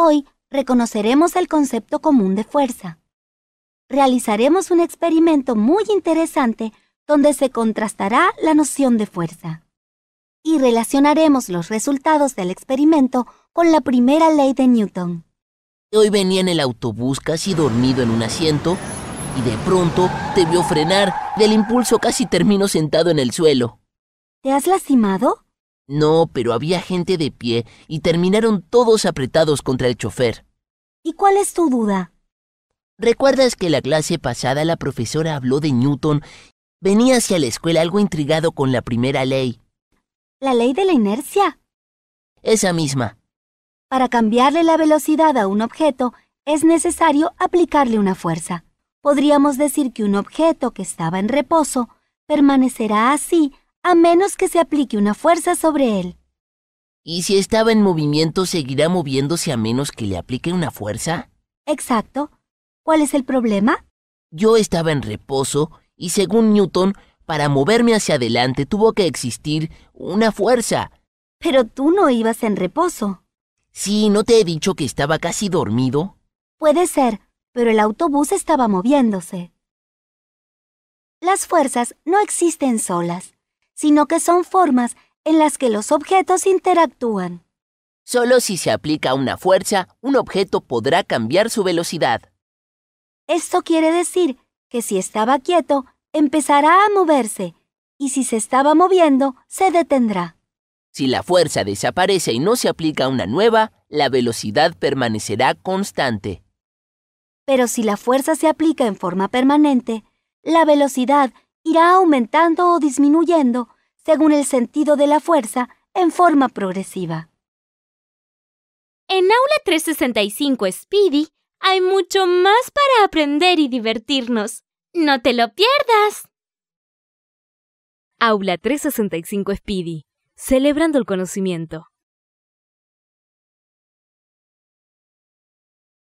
Hoy reconoceremos el concepto común de fuerza. Realizaremos un experimento muy interesante donde se contrastará la noción de fuerza. Y relacionaremos los resultados del experimento con la primera ley de Newton. Hoy venía en el autobús casi dormido en un asiento y de pronto te vio frenar. Del impulso casi termino sentado en el suelo. ¿Te has lastimado? No, pero había gente de pie y terminaron todos apretados contra el chofer. ¿Y cuál es tu duda? ¿Recuerdas que la clase pasada la profesora habló de Newton? Venía hacia la escuela algo intrigado con la primera ley. ¿La ley de la inercia? Esa misma. Para cambiarle la velocidad a un objeto, es necesario aplicarle una fuerza. Podríamos decir que un objeto que estaba en reposo permanecerá así a menos que se aplique una fuerza sobre él. ¿Y si estaba en movimiento, seguirá moviéndose a menos que le aplique una fuerza? Exacto. ¿Cuál es el problema? Yo estaba en reposo y según Newton, para moverme hacia adelante tuvo que existir una fuerza. Pero tú no ibas en reposo. Sí, ¿no te he dicho que estaba casi dormido? Puede ser, pero el autobús estaba moviéndose. Las fuerzas no existen solas sino que son formas en las que los objetos interactúan. Solo si se aplica una fuerza, un objeto podrá cambiar su velocidad. Esto quiere decir que si estaba quieto, empezará a moverse, y si se estaba moviendo, se detendrá. Si la fuerza desaparece y no se aplica una nueva, la velocidad permanecerá constante. Pero si la fuerza se aplica en forma permanente, la velocidad irá aumentando o disminuyendo según el sentido de la fuerza en forma progresiva. En Aula 365 Speedy hay mucho más para aprender y divertirnos. ¡No te lo pierdas! Aula 365 Speedy, celebrando el conocimiento.